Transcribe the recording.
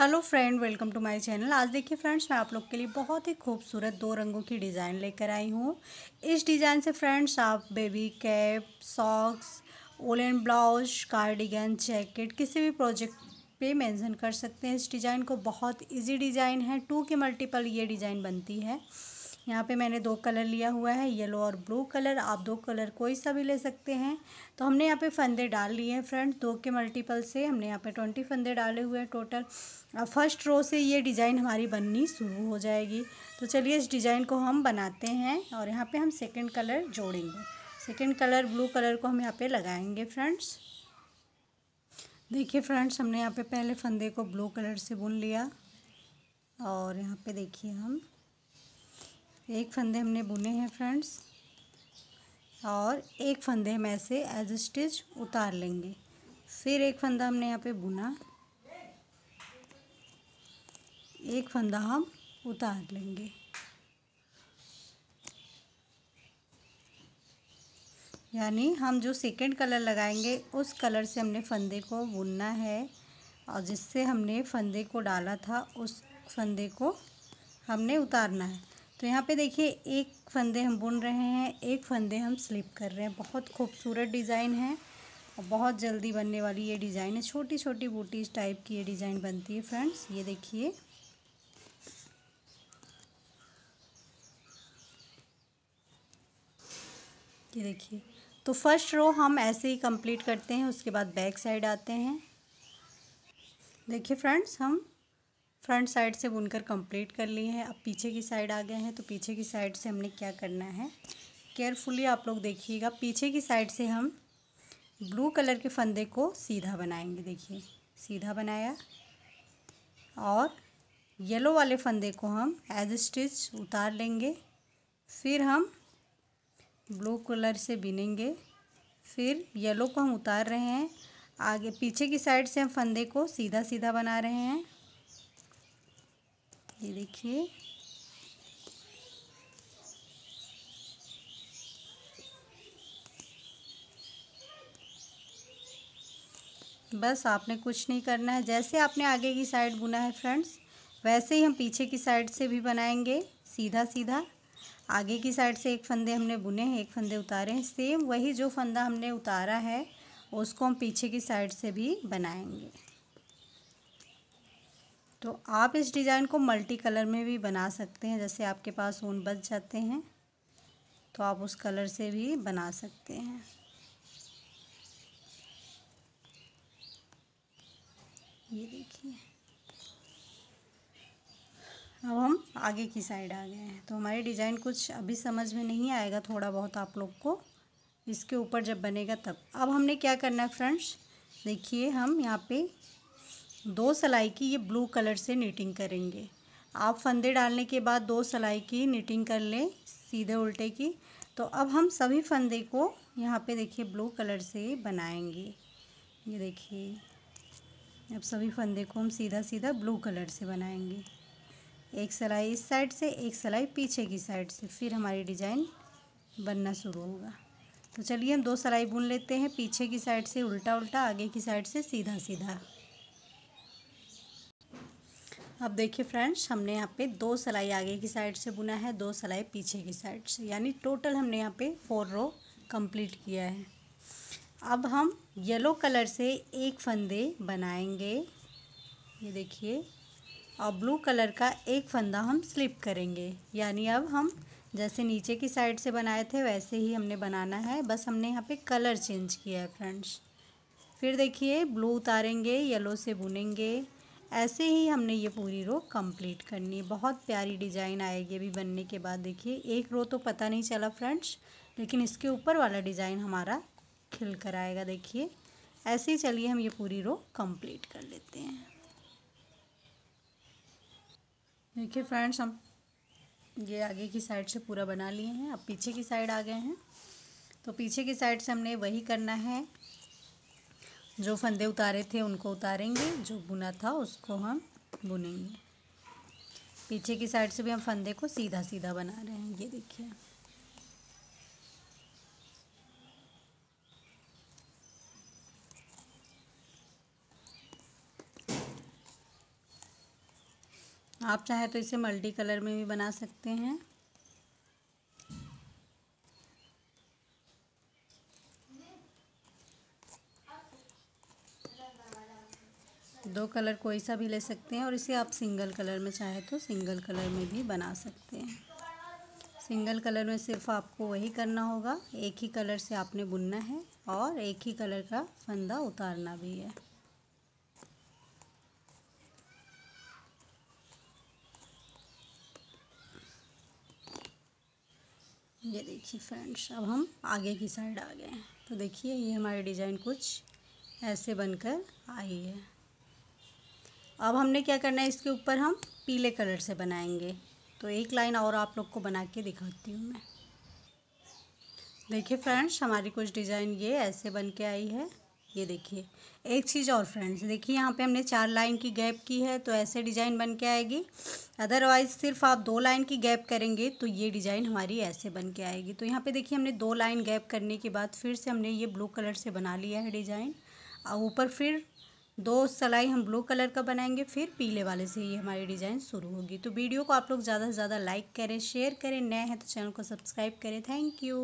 hello friend welcome to my channel आज देखिए friends मैं आप लोग के लिए बहुत ही खूबसूरत दो रंगों की डिज़ाइन लेकर आई हूँ इस डिज़ाइन से फ्रेंड्स आप baby cap socks woollen blouse cardigan jacket किसी भी प्रोजेक्ट पे मेंशन कर सकते हैं इस डिज़ाइन को बहुत इजी डिज़ाइन है टू के मल्टीपल ये डिज़ाइन बनती है यहाँ पे मैंने दो कलर लिया हुआ है येलो और ब्लू कलर आप दो कलर कोई सा भी ले सकते हैं तो हमने यहाँ पे फंदे डाल लिए हैं फ्रेंड दो के मल्टीपल से हमने यहाँ पे ट्वेंटी फंदे डाले हुए हैं टोटल अब फर्स्ट रो से ये डिज़ाइन हमारी बननी शुरू हो जाएगी तो चलिए इस डिज़ाइन को हम बनाते हैं और यहाँ पर हम सेकेंड कलर जोड़ेंगे सेकेंड कलर ब्लू कलर को हम यहाँ पर लगाएंगे फ्रेंड्स देखिए फ्रेंड्स हमने यहाँ पे पहले फंदे को ब्लू कलर से बुन लिया और यहाँ पे देखिए हम एक फंदे हमने बुने हैं फ्रेंड्स और एक फंदे हम ऐसे एज स्टिच उतार लेंगे फिर एक फंदा हमने यहाँ पे बुना एक फंदा हम उतार लेंगे यानी हम जो सेकेंड कलर लगाएंगे उस कलर से हमने फंदे को बुनना है और जिससे हमने फंदे को डाला था उस फंदे को हमने उतारना है तो यहाँ पे देखिए एक फंदे हम बुन रहे हैं एक फंदे हम स्लिप कर रहे हैं बहुत खूबसूरत डिज़ाइन है और बहुत जल्दी बनने वाली ये डिज़ाइन है छोटी छोटी बूटीज टाइप की ये डिज़ाइन बनती है फ्रेंड्स ये देखिए ये देखिए तो फर्स्ट रो हम ऐसे ही कंप्लीट करते हैं उसके बाद बैक साइड आते हैं देखिए फ्रेंड्स हम फ्रंट साइड से बुनकर कंप्लीट कर लिए हैं अब पीछे की साइड आ गए हैं तो पीछे की साइड से हमने क्या करना है केयरफुली आप लोग देखिएगा पीछे की साइड से हम ब्लू कलर के फंदे को सीधा बनाएंगे देखिए सीधा बनाया और येलो वाले फंदे को हम एज स्टिच उतार लेंगे फिर हम ब्लू कलर से बिनेंगे फिर येलो को हम उतार रहे हैं आगे पीछे की साइड से हम फंदे को सीधा सीधा बना रहे हैं ये देखिए बस आपने कुछ नहीं करना है जैसे आपने आगे की साइड बुना है फ्रेंड्स वैसे ही हम पीछे की साइड से भी बनाएंगे सीधा सीधा आगे की साइड से एक फंदे हमने बुने हैं एक फंदे उतारे हैं सेम वही जो फंदा हमने उतारा है उसको हम पीछे की साइड से भी बनाएंगे तो आप इस डिज़ाइन को मल्टी कलर में भी बना सकते हैं जैसे आपके पास ऊन बच जाते हैं तो आप उस कलर से भी बना सकते हैं ये देखिए अब हम आगे की साइड आ गए हैं तो हमारे डिज़ाइन कुछ अभी समझ में नहीं आएगा थोड़ा बहुत आप लोग को इसके ऊपर जब बनेगा तब अब हमने क्या करना है फ्रेंड्स देखिए हम यहाँ पे दो सलाई की ये ब्लू कलर से नीटिंग करेंगे आप फंदे डालने के बाद दो सलाई की नीटिंग कर लें सीधे उल्टे की तो अब हम सभी फंदे को यहाँ पे देखिए ब्लू कलर से बनाएंगे ये देखिए अब सभी फंदे को हम सीधा सीधा ब्लू कलर से बनाएंगे एक सलाई इस साइड से एक सलाई पीछे की साइड से फिर हमारी डिज़ाइन बनना शुरू होगा तो चलिए हम दो सलाई बुन लेते हैं पीछे की साइड से उल्टा उल्टा आगे की साइड से सीधा सीधा अब देखिए फ्रेंड्स हमने यहाँ पे दो सिलाई आगे की साइड से बुना है दो सिलाई पीछे की साइड से यानी टोटल हमने यहाँ पे फोर रो कंप्लीट किया है अब हम येलो कलर से एक फंदे बनाएंगे ये देखिए और ब्लू कलर का एक फंदा हम स्लिप करेंगे यानी अब हम जैसे नीचे की साइड से बनाए थे वैसे ही हमने बनाना है बस हमने यहाँ पे कलर चेंज किया है फ्रेंड्स फिर देखिए ब्लू उतारेंगे येलो से बुनेंगे ऐसे ही हमने ये पूरी रो कंप्लीट करनी है बहुत प्यारी डिज़ाइन आएगी अभी बनने के बाद देखिए एक रो तो पता नहीं चला फ्रेंड्स लेकिन इसके ऊपर वाला डिज़ाइन हमारा खिल कर आएगा देखिए ऐसे ही चलिए हम ये पूरी रो कंप्लीट कर लेते हैं देखिए फ्रेंड्स हम ये आगे की साइड से पूरा बना लिए हैं अब पीछे की साइड आ गए हैं तो पीछे की साइड से हमने वही करना है जो फंदे उतारे थे उनको उतारेंगे जो बुना था उसको हम बुनेंगे पीछे की साइड से भी हम फंदे को सीधा सीधा बना रहे हैं ये देखिए आप चाहे तो इसे मल्टी कलर में भी बना सकते हैं दो कलर कोई सा भी ले सकते हैं और इसे आप सिंगल कलर में चाहे तो सिंगल कलर में भी बना सकते हैं सिंगल कलर में सिर्फ आपको वही करना होगा एक ही कलर से आपने बुनना है और एक ही कलर का फंदा उतारना भी है ये देखिए फ्रेंड्स अब हम आगे की साइड आ गए हैं तो देखिए ये हमारी डिज़ाइन कुछ ऐसे बनकर आई है अब हमने क्या करना है इसके ऊपर हम पीले कलर से बनाएंगे तो एक लाइन और आप लोग को बना के दिखाती हूँ मैं देखिए फ्रेंड्स हमारी कुछ डिज़ाइन ये ऐसे बन के आई है ये देखिए एक चीज़ और फ्रेंड्स देखिए यहाँ पे हमने चार लाइन की गैप की है तो ऐसे डिज़ाइन बन के आएगी अदरवाइज़ सिर्फ आप दो लाइन की गैप करेंगे तो ये डिज़ाइन हमारी ऐसे बन के आएगी तो यहाँ पे देखिए हमने दो लाइन गैप करने के बाद फिर से हमने ये ब्लू कलर से बना लिया है डिज़ाइन और ऊपर फिर दो सलाई हम ब्लू कलर का बनाएंगे फिर पीले वाले से ही हमारी डिज़ाइन शुरू होगी तो वीडियो को आप लोग ज़्यादा से ज़्यादा लाइक करें शेयर करें नए हैं तो चैनल को सब्सक्राइब करें थैंक यू